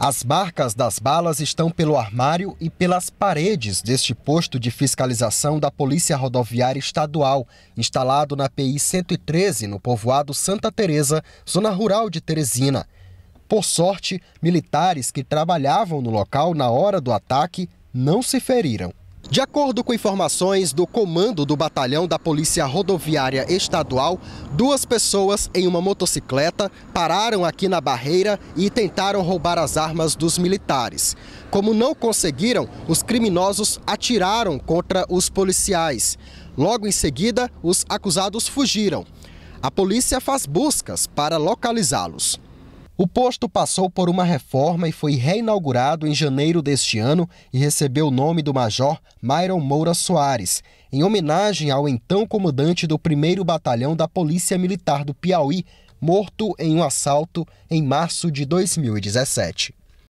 As marcas das balas estão pelo armário e pelas paredes deste posto de fiscalização da Polícia Rodoviária Estadual, instalado na PI 113, no povoado Santa Teresa, zona rural de Teresina. Por sorte, militares que trabalhavam no local na hora do ataque não se feriram. De acordo com informações do comando do batalhão da Polícia Rodoviária Estadual, duas pessoas em uma motocicleta pararam aqui na barreira e tentaram roubar as armas dos militares. Como não conseguiram, os criminosos atiraram contra os policiais. Logo em seguida, os acusados fugiram. A polícia faz buscas para localizá-los. O posto passou por uma reforma e foi reinaugurado em janeiro deste ano e recebeu o nome do Major Myron Moura Soares, em homenagem ao então comandante do 1 Batalhão da Polícia Militar do Piauí, morto em um assalto em março de 2017.